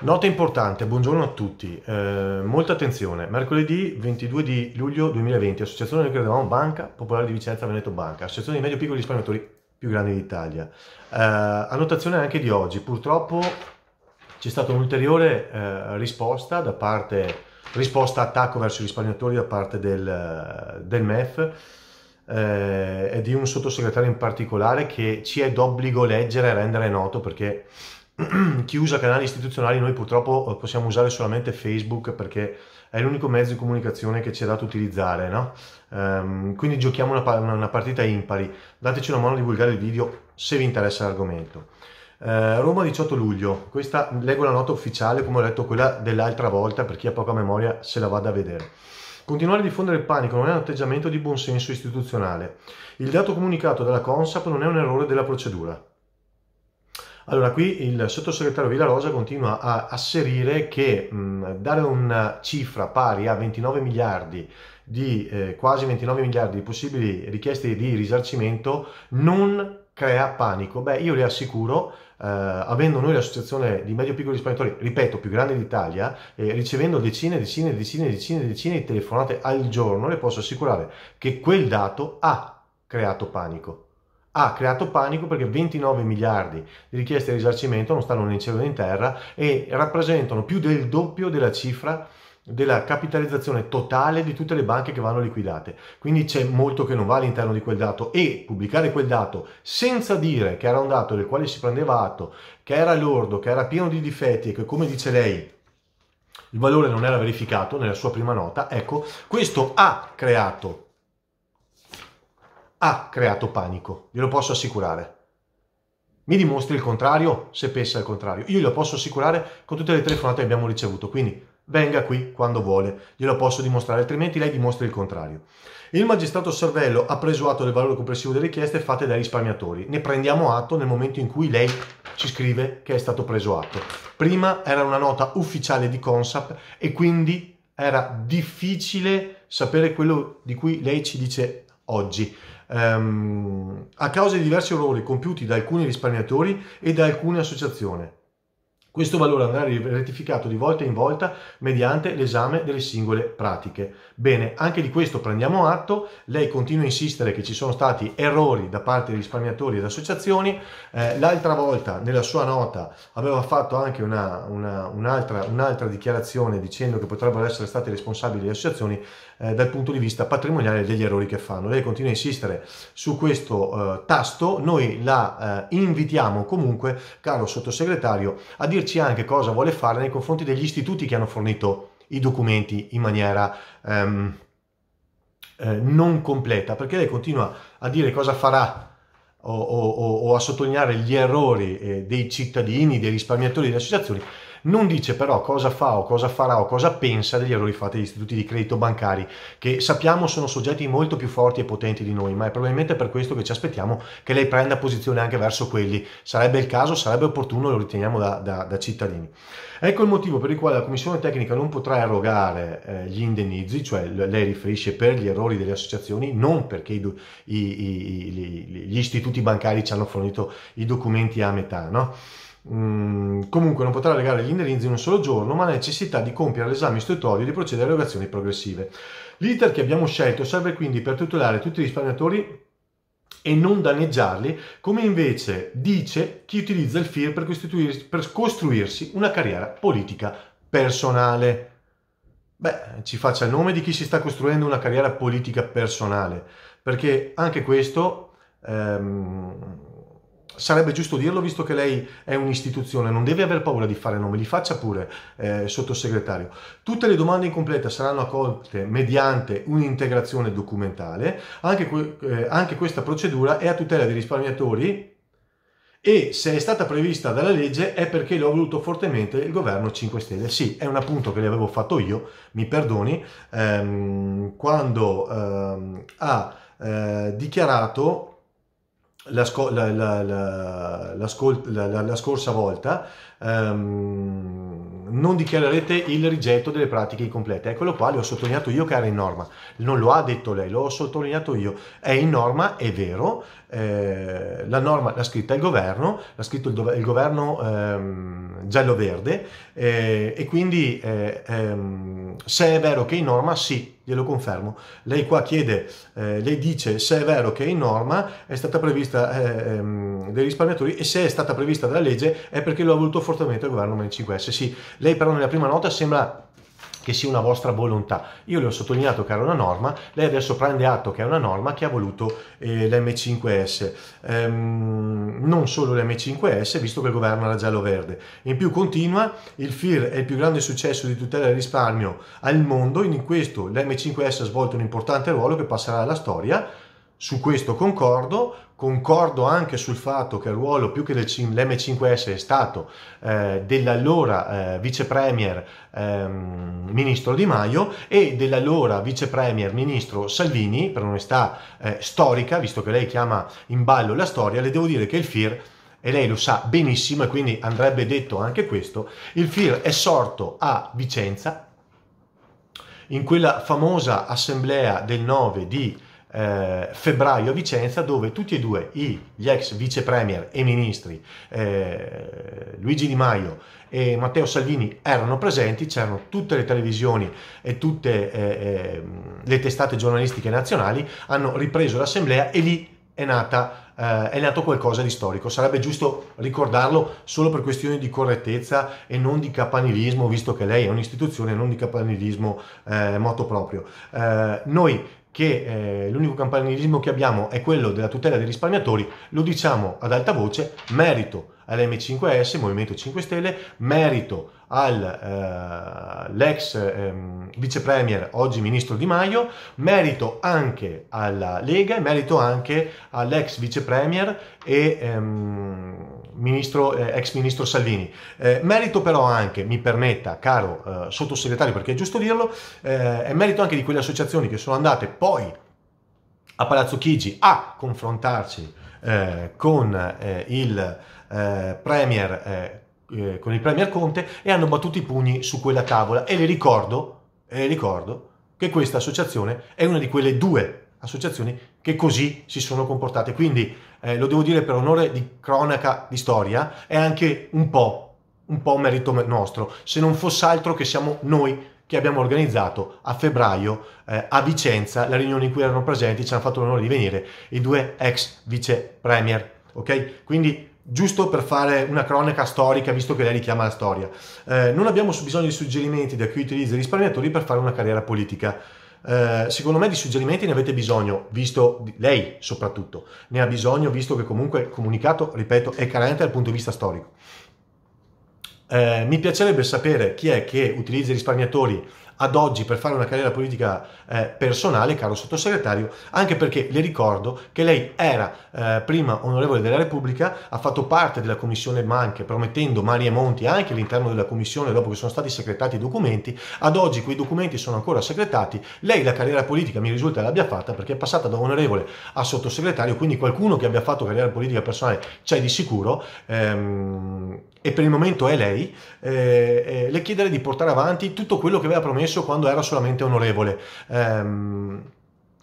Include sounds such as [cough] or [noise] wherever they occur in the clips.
Nota importante, buongiorno a tutti, eh, molta attenzione, mercoledì 22 di luglio 2020, Associazione Noi Credevamo Banca, Popolare di Vicenza Veneto Banca, Associazione dei Medio Piccoli Risparmiatori più grandi d'Italia. Eh, annotazione anche di oggi, purtroppo c'è stata un'ulteriore eh, risposta da parte, risposta attacco verso i risparmiatori da parte del, del MEF eh, e di un sottosegretario in particolare che ci è d'obbligo leggere e rendere noto perché [clears throat] chi usa canali istituzionali, noi purtroppo eh, possiamo usare solamente Facebook perché è l'unico mezzo di comunicazione che ci è dato utilizzare, no? um, quindi giochiamo una, una, partita impari, dateci una mano a divulgare il video se vi interessa l'argomento. Uh, Roma 18 luglio, questa leggo la nota ufficiale come ho letto quella dell'altra volta per chi ha poca memoria se la vada a vedere. Continuare a diffondere il panico non è un atteggiamento di buon senso istituzionale. Il dato comunicato dalla Consap non è un errore della procedura. Allora, qui il sottosegretario Villarosa continua a asserire che mh, dare una cifra pari a 29 miliardi di eh, quasi 29 miliardi di possibili richieste di risarcimento non crea panico. Beh, io le assicuro Uh, avendo noi l'associazione di medio piccoli risparmiatori, ripeto, più grande d'Italia, eh, ricevendo decine, e decine, e decine, decine, decine di telefonate al giorno, le posso assicurare che quel dato ha creato panico ha creato panico perché 29 miliardi di richieste di risarcimento non stanno né in cielo né in terra e rappresentano più del doppio della cifra della capitalizzazione totale di tutte le banche che vanno liquidate. Quindi c'è molto che non va all'interno di quel dato e pubblicare quel dato senza dire che era un dato del quale si prendeva atto, che era lordo, che era pieno di difetti e che come dice lei il valore non era verificato nella sua prima nota, ecco, questo ha creato ha creato panico, glielo posso assicurare. Mi dimostri il contrario se pensa il contrario. Io glielo posso assicurare con tutte le telefonate che abbiamo ricevuto, quindi venga qui quando vuole, glielo posso dimostrare, altrimenti lei dimostri il contrario. Il magistrato Cervello ha preso atto del valore complessivo delle richieste fatte dai risparmiatori. Ne prendiamo atto nel momento in cui lei ci scrive che è stato preso atto. Prima era una nota ufficiale di Consap e quindi era difficile sapere quello di cui lei ci dice oggi ehm, a causa di diversi errori compiuti da alcuni risparmiatori e da alcune associazioni. Questo valore andrà rettificato di volta in volta mediante l'esame delle singole pratiche. Bene, anche di questo prendiamo atto, lei continua a insistere che ci sono stati errori da parte di risparmiatori ed associazioni, eh, l'altra volta nella sua nota aveva fatto anche una, una, un'altra, un'altra, dichiarazione dicendo che potrebbero essere state responsabili le associazioni eh, dal punto di vista patrimoniale degli errori che fanno. Lei continua a insistere su questo eh, tasto, noi la eh, invitiamo comunque, caro sottosegretario, a dirci dirci anche cosa vuole fare nei confronti degli istituti che hanno fornito i documenti in maniera ehm, eh, non completa, perché lei continua a dire cosa farà o, o, o a sottolineare gli errori eh, dei cittadini, dei risparmiatori, delle associazioni, non dice però cosa fa o cosa farà o cosa pensa degli errori fatti dagli istituti di credito bancari, che sappiamo sono soggetti molto più forti e potenti di noi, ma è probabilmente per questo che ci aspettiamo che lei prenda posizione anche verso quelli. Sarebbe il caso, sarebbe opportuno, lo riteniamo da, da, da cittadini. Ecco il motivo per il quale la Commissione tecnica non potrà erogare eh, gli indennizi, cioè lei riferisce per gli errori delle associazioni, non perché i, i, i, gli istituti bancari ci hanno fornito i documenti a metà. No? Mm, comunque non potrà legare gli indirizzi in un solo giorno, ma ha necessità di compiere l'esame istruttorio e di procedere alle erogazioni progressive. L'iter che abbiamo scelto serve quindi per tutelare tutti gli risparmiatori e non danneggiarli, come invece dice chi utilizza il FIR per, per costruirsi una carriera politica personale. Beh, ci faccia il nome di chi si sta costruendo una carriera politica personale, perché anche questo... Ehm, sarebbe giusto dirlo visto che lei è un'istituzione, non deve aver paura di fare nomi, li faccia pure, eh, sottosegretario. Tutte le domande incomplete saranno accolte mediante un'integrazione documentale, anche, eh, anche questa procedura è a tutela dei risparmiatori e se è stata prevista dalla legge è perché lo voluto fortemente il governo 5 Stelle. Sì, è un appunto che le avevo fatto io, mi perdoni, ehm, quando ehm, ha eh, dichiarato la, sco- la, la, scol- la, scorsa volta ehm, non dichiarerete il rigetto delle pratiche incomplete. Eccolo qua, le ho sottolineato io che era in norma. Non lo ha detto lei, l'ho sottolineato io. È in norma, è vero, eh, la norma l'ha scritta il governo, l'ha scritto il, il governo ehm, giallo-verde eh, e quindi eh, ehm, se è vero che è in norma sì, glielo confermo. Lei qua chiede, eh, lei dice se è vero che è in norma è stata prevista ehm, dai risparmiatori e se è stata prevista dalla legge è perché lo ha voluto fortemente il governo M5S. Sì, lei però nella prima nota sembra che sia una vostra volontà. Io le ho sottolineato che era una norma, lei adesso prende atto che è una norma che ha voluto eh, l'M5S. Ehm, non solo l'M5S, visto che governa la giallo-verde. In più continua, il FIR è il più grande successo di tutela del risparmio al mondo, in questo l'M5S ha svolto un importante ruolo che passerà alla storia su questo concordo, concordo anche sul fatto che il ruolo più che dell'M5S è stato eh, dell'allora eh, vice premier ehm, ministro Di Maio e dell'allora vice premier ministro Salvini, per onestà eh, storica, visto che lei chiama in ballo la storia, le devo dire che il FIR e lei lo sa benissimo e quindi andrebbe detto anche questo, il FIR è sorto a Vicenza in quella famosa assemblea del 9 di eh, febbraio a Vicenza dove tutti e due i, gli ex vice premier e ministri eh, Luigi Di Maio e Matteo Salvini erano presenti, c'erano tutte le televisioni e tutte eh, eh le testate giornalistiche nazionali, hanno ripreso l'assemblea e lì è, nata, eh, è nato qualcosa di storico. Sarebbe giusto ricordarlo solo per questioni di correttezza e non di capanilismo, visto che lei è un'istituzione, non di capanilismo eh, moto proprio. noi che eh, l'unico campanilismo che abbiamo è quello della tutela dei risparmiatori, lo diciamo ad alta voce, merito all'M5S, Movimento 5 Stelle, merito all'ex eh, ehm, vice premier, oggi ministro Di Maio, merito anche alla Lega e merito anche all'ex vice premier e... Ehm, ministro, eh, ex ministro Salvini. Eh, merito però anche, mi permetta, caro eh, sottosegretario, perché è giusto dirlo, eh, è merito anche di quelle associazioni che sono andate poi a Palazzo Chigi a confrontarci eh, con eh, il premier con il Premier Conte e hanno battuto i pugni su quella tavola e le ricordo, le ricordo che questa associazione è una di quelle due associazioni che così si sono comportate. Quindi eh, lo devo dire per onore di cronaca di storia, è anche un po', un po' merito nostro, se non fosse altro che siamo noi che abbiamo organizzato a febbraio eh, a Vicenza la riunione in cui erano presenti, ci hanno fatto l'onore di venire i due ex vice premier, ok? Quindi giusto per fare una cronaca storica, visto che lei richiama la storia. Eh, non abbiamo bisogno di suggerimenti da chi utilizza i risparmiatori per fare una carriera politica. Eh, secondo me di suggerimenti ne avete bisogno, visto lei soprattutto, ne ha bisogno visto che comunque il comunicato, ripeto, è carente dal punto di vista storico. Eh, mi piacerebbe sapere chi è che utilizza i risparmiatori ad oggi per fare una carriera politica eh, personale, caro sottosegretario, anche perché le ricordo che lei era eh, prima onorevole della Repubblica, ha fatto parte della commissione Manche, promettendo Mari Monti anche all'interno della commissione dopo che sono stati secretati i documenti, ad oggi quei documenti sono ancora segretati, lei la carriera politica mi risulta l'abbia fatta perché è passata da onorevole a sottosegretario, quindi qualcuno che abbia fatto carriera politica personale c'è di sicuro. Ehm, e per il momento è lei, eh, eh le chiederei di portare avanti tutto quello che aveva promesso commesso quando era solamente onorevole. Ehm,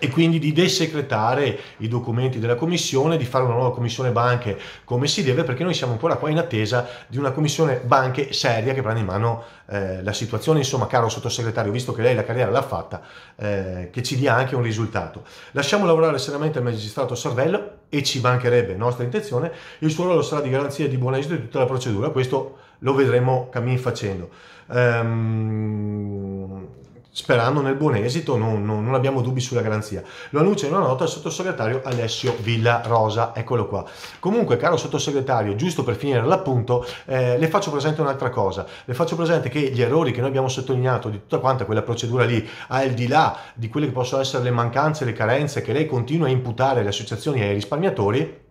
e quindi di desecretare i documenti della commissione, di fare una nuova commissione banche come si deve, perché noi siamo ancora qua in attesa di una commissione banche seria che prenda in mano eh, la situazione. Insomma, caro sottosegretario, visto che lei la carriera l'ha fatta, eh, che ci dia anche un risultato. Lasciamo lavorare seriamente il magistrato Sarvello e ci mancherebbe nostra intenzione, il suo ruolo sarà di garanzia di buon esito di tutta la procedura, questo lo vedremo cammin facendo. Um, sperando nel buon esito, non, non, non, abbiamo dubbi sulla garanzia. Lo annuncia in una nota il sottosegretario Alessio Villarosa, eccolo qua. Comunque, caro sottosegretario, giusto per finire l'appunto, eh, le faccio presente un'altra cosa, le faccio presente che gli errori che noi abbiamo sottolineato di tutta quanta quella procedura lì, al di là di quelle che possono essere le mancanze, le carenze che lei continua a imputare alle associazioni e ai risparmiatori,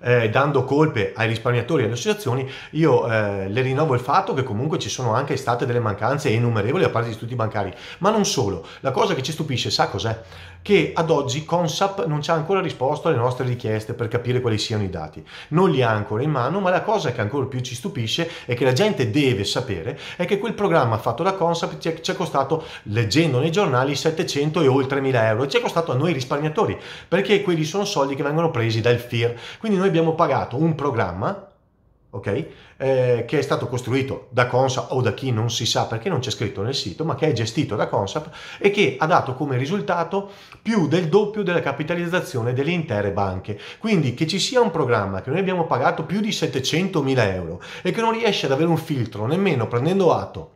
eh, dando colpe ai risparmiatori e alle associazioni, io eh, le rinnovo il fatto che comunque ci sono anche state delle mancanze innumerevoli da parte di istituti bancari. Ma non solo, la cosa che ci stupisce, sa cos'è? che ad oggi Consap non ci ha ancora risposto alle nostre richieste per capire quali siano i dati. Non li ha ancora in mano, ma la cosa che ancora più ci stupisce e che la gente deve sapere è che quel programma fatto da Consap ci è costato, leggendo nei giornali, 700 e oltre 1000 euro. Ci è costato a noi risparmiatori, perché quelli sono soldi che vengono presi dal FIR. Quindi noi abbiamo pagato un programma ok? Eh, che è stato costruito da Consap o da chi non si sa perché non c'è scritto nel sito, ma che è gestito da Consap e che ha dato come risultato più del doppio della capitalizzazione delle intere banche. Quindi che ci sia un programma che noi abbiamo pagato più di 700.000 euro e che non riesce ad avere un filtro nemmeno prendendo atto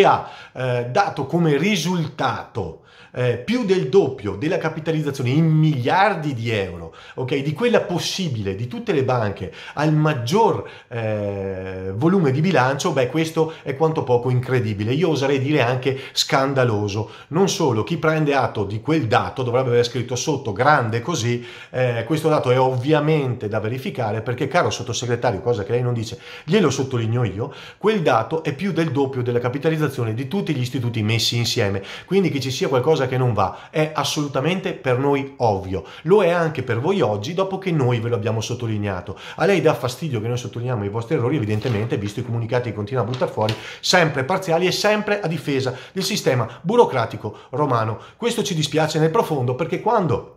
che ha eh, dato come risultato eh, più del doppio della capitalizzazione in miliardi di euro, ok, di quella possibile di tutte le banche al maggior eh, volume di bilancio, beh, questo è quanto poco incredibile. Io oserei dire anche scandaloso. Non solo, chi prende atto di quel dato dovrebbe aver scritto sotto grande così. Eh, questo dato è ovviamente da verificare perché, caro sottosegretario, cosa che lei non dice, glielo sottolineo io, quel dato è più del doppio della capitalizzazione realizzazione di tutti gli istituti messi insieme, quindi che ci sia qualcosa che non va è assolutamente per noi ovvio, lo è anche per voi oggi dopo che noi ve lo abbiamo sottolineato. A lei dà fastidio che noi sottolineiamo i vostri errori, evidentemente, visto i comunicati che continua a buttare fuori, sempre parziali e sempre a difesa del sistema burocratico romano. Questo ci dispiace nel profondo perché quando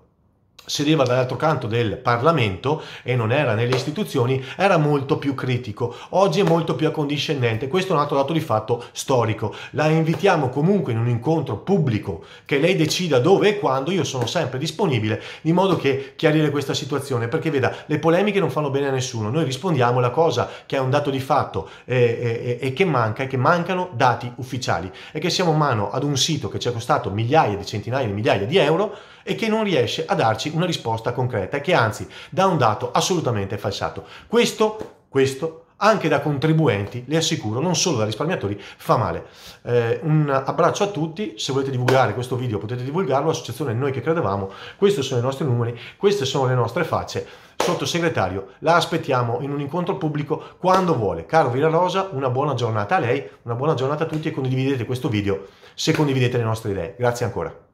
sedeva dall'altro canto del Parlamento e non era nelle istituzioni, era molto più critico. Oggi è molto più accondiscendente. Questo è un altro dato di fatto storico. La invitiamo comunque in un incontro pubblico che lei decida dove e quando. Io sono sempre disponibile in modo che chiarire questa situazione. Perché veda, le polemiche non fanno bene a nessuno. Noi rispondiamo la cosa che è un dato di fatto e, eh, e, eh, eh, e che manca, è che mancano dati ufficiali. E che siamo in mano ad un sito che ci ha costato migliaia di centinaia di migliaia di euro e che non riesce a darci una risposta concreta e che anzi dà un dato assolutamente falsato. Questo, questo anche da contribuenti, le assicuro, non solo da risparmiatori, fa male. Eh, un abbraccio a tutti, se volete divulgare questo video potete divulgarlo, associazione Noi che Credevamo, questi sono i nostri numeri, queste sono le nostre facce. Sottosegretario, la aspettiamo in un incontro pubblico quando vuole. Caro Villa Rosa, una buona giornata a lei, una buona giornata a tutti e condividete questo video se condividete le nostre idee. Grazie ancora.